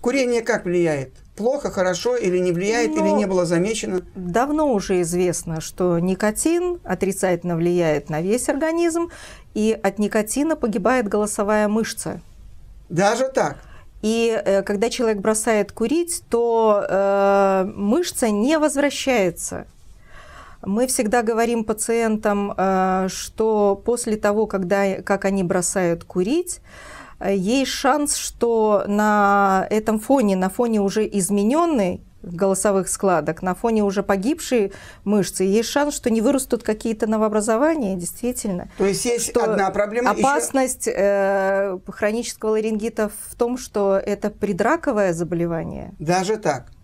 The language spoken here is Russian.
Курение как влияет? Плохо, хорошо или не влияет, Но или ну, не было замечено? Давно уже известно, что никотин отрицательно влияет на весь организм, и от никотина погибает голосовая мышца. Даже так? И э, когда человек бросает курить, то э, мышца не возвращается. Мы всегда говорим пациентам, э, что после того, когда, как они бросают курить, есть шанс, что на этом фоне, на фоне уже измененной голосовых складок, на фоне уже погибшей мышцы, есть шанс, что не вырастут какие-то новообразования, действительно. То есть есть что одна проблема. Опасность еще... Э, хронического ларингита в том, что это предраковое заболевание. Даже так?